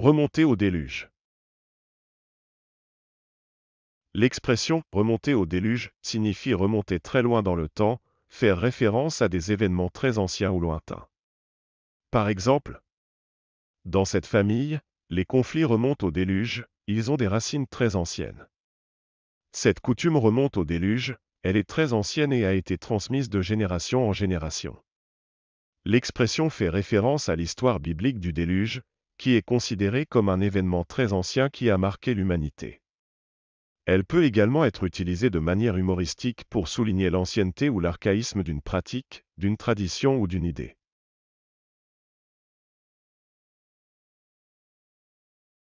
Remonter au déluge. L'expression remonter au déluge signifie remonter très loin dans le temps, faire référence à des événements très anciens ou lointains. Par exemple, dans cette famille, les conflits remontent au déluge, ils ont des racines très anciennes. Cette coutume remonte au déluge, elle est très ancienne et a été transmise de génération en génération. L'expression fait référence à l'histoire biblique du déluge, qui est considérée comme un événement très ancien qui a marqué l'humanité. Elle peut également être utilisée de manière humoristique pour souligner l'ancienneté ou l'archaïsme d'une pratique, d'une tradition ou d'une idée.